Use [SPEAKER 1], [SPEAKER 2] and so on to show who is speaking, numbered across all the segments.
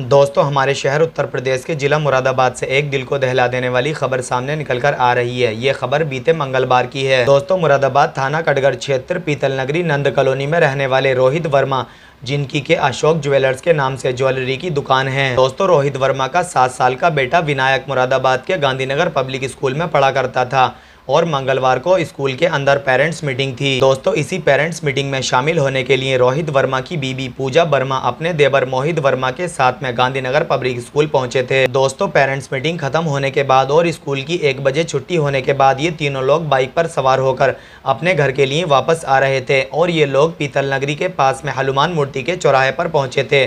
[SPEAKER 1] दोस्तों हमारे शहर उत्तर प्रदेश के ज़िला मुरादाबाद से एक दिल को दहला देने वाली खबर सामने निकल कर आ रही है ये खबर बीते मंगलवार की है दोस्तों मुरादाबाद थाना कटगढ़ क्षेत्र पीतल नगरी नंद कॉलोनी में रहने वाले रोहित वर्मा जिनकी के अशोक ज्वेलर्स के नाम से ज्वेलरी की दुकान है दोस्तों रोहित वर्मा का सात साल का बेटा विनायक मुरादाबाद के गांधीनगर पब्लिक स्कूल में पढ़ा करता था और मंगलवार को स्कूल के अंदर पेरेंट्स मीटिंग थी दोस्तों इसी पेरेंट्स मीटिंग में शामिल होने के लिए रोहित वर्मा की बीबी पूजा वर्मा अपने देवर मोहित वर्मा के साथ में गांधीनगर पब्लिक स्कूल पहुंचे थे दोस्तों पेरेंट्स मीटिंग खत्म होने के बाद और स्कूल की एक बजे छुट्टी होने के बाद ये तीनों लोग बाइक पर सवार होकर अपने घर के लिए वापस आ रहे थे और ये लोग पीतल नगरी के पास में हनुमान मूर्ति के चौराहे पर पहुंचे थे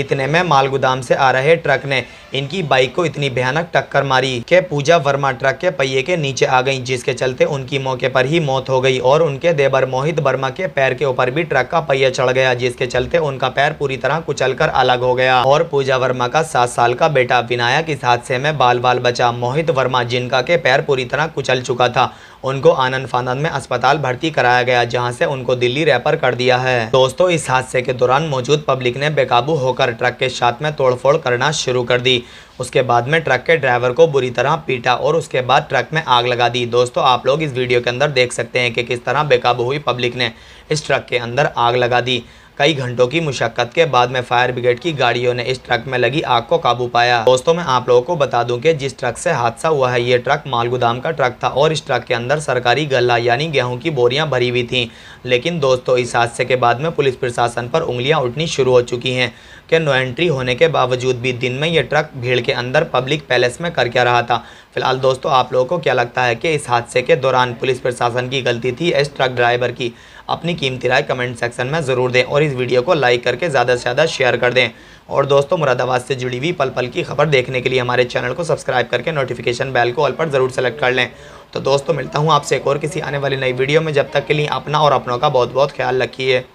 [SPEAKER 1] इतने में माल गोदाम से आ रहे ट्रक ने इनकी बाइक को इतनी भयानक टक्कर मारी के पूजा वर्मा ट्रक के पहिए के नीचे आ गई जिस जिसके चलते उनकी मौके पर ही मौत हो गई और उनके देवर मोहित वर्मा के पैर के ऊपर भी ट्रक का पहिया चढ़ गया जिसके चलते उनका पैर पूरी तरह कुचल अलग हो गया और पूजा वर्मा का सात साल का बेटा विनायक इस हादसे में बाल बाल बचा मोहित वर्मा जिनका के पैर पूरी तरह कुचल चुका था उनको आनंद फानंद में अस्पताल भर्ती कराया गया जहां से उनको दिल्ली रेफर कर दिया है दोस्तों इस हादसे के दौरान मौजूद पब्लिक ने बेकाबू होकर ट्रक के साथ में तोड़फोड़ करना शुरू कर दी उसके बाद में ट्रक के ड्राइवर को बुरी तरह पीटा और उसके बाद ट्रक में आग लगा दी दोस्तों आप लोग इस वीडियो के अंदर देख सकते हैं कि किस तरह बेकाबू हुई पब्लिक ने इस ट्रक के अंदर आग लगा दी कई घंटों की मुशक्क़त के बाद में फायर ब्रिगेड की गाड़ियों ने इस ट्रक में लगी आग को काबू पाया दोस्तों मैं आप लोगों को बता दूं कि जिस ट्रक से हादसा हुआ है ये ट्रक मालगोदाम का ट्रक था और इस ट्रक के अंदर सरकारी गला यानी गेहूं की बोरियां भरी हुई थी लेकिन दोस्तों इस हादसे के बाद में पुलिस प्रशासन पर उंगलियां उठनी शुरू हो चुकी हैं कि नो एंट्री होने के बावजूद भी दिन में ये ट्रक भीड़ के अंदर पब्लिक पैलेस में कर क्या रहा था फिलहाल दोस्तों आप लोगों को क्या लगता है कि इस हादसे के दौरान पुलिस प्रशासन की गलती थी इस ट्रक ड्राइवर की अपनी कीमती राय कमेंट सेक्शन में ज़रूर दें और इस वीडियो को लाइक करके ज़्यादा से ज़्यादा शेयर कर दें और दोस्तों मुरादाबाद से जुड़ी हुई पल पल की खबर देखने के लिए हमारे चैनल को सब्सक्राइब करके नोटिफिकेशन बेल को ऑल पर ज़रूर सेलेक्ट कर लें तो दोस्तों मिलता हूँ आपसे एक और किसी आने वाली नई वीडियो में जब तक के लिए अपना और अपनों का बहुत बहुत ख्याल रखिए